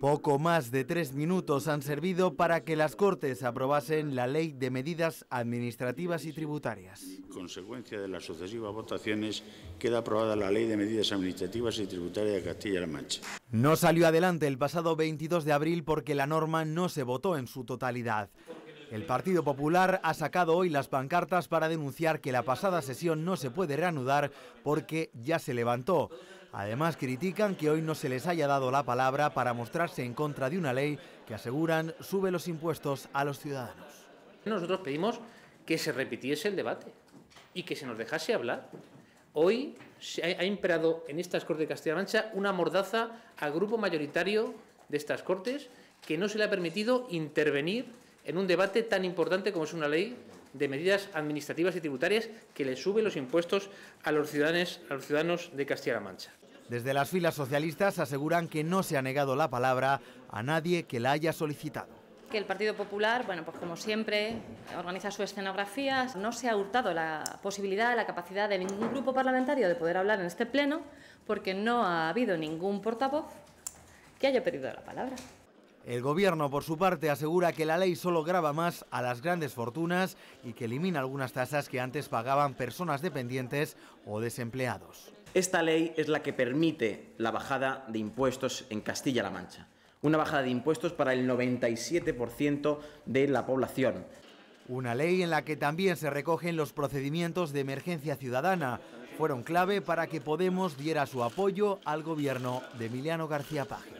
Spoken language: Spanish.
Poco más de tres minutos han servido para que las Cortes aprobasen la Ley de Medidas Administrativas y Tributarias. Consecuencia de las sucesivas votaciones, queda aprobada la Ley de Medidas Administrativas y Tributarias de Castilla-La Mancha. No salió adelante el pasado 22 de abril porque la norma no se votó en su totalidad. El Partido Popular ha sacado hoy las pancartas para denunciar que la pasada sesión no se puede reanudar porque ya se levantó. Además, critican que hoy no se les haya dado la palabra para mostrarse en contra de una ley que aseguran sube los impuestos a los ciudadanos. Nosotros pedimos que se repitiese el debate y que se nos dejase hablar. Hoy se ha imperado en estas Cortes de Castilla-La Mancha una mordaza al grupo mayoritario de estas Cortes que no se le ha permitido intervenir en un debate tan importante como es una ley de medidas administrativas y tributarias que le sube los impuestos a los ciudadanos, a los ciudadanos de Castilla-La Mancha. Desde las filas socialistas aseguran que no se ha negado la palabra a nadie que la haya solicitado. Que el Partido Popular, bueno, pues como siempre, organiza su escenografías, No se ha hurtado la posibilidad, la capacidad de ningún grupo parlamentario de poder hablar en este pleno, porque no ha habido ningún portavoz que haya pedido la palabra. El gobierno, por su parte, asegura que la ley solo graba más a las grandes fortunas y que elimina algunas tasas que antes pagaban personas dependientes o desempleados. Esta ley es la que permite la bajada de impuestos en Castilla-La Mancha, una bajada de impuestos para el 97% de la población. Una ley en la que también se recogen los procedimientos de emergencia ciudadana. Fueron clave para que Podemos diera su apoyo al gobierno de Emiliano García Paje.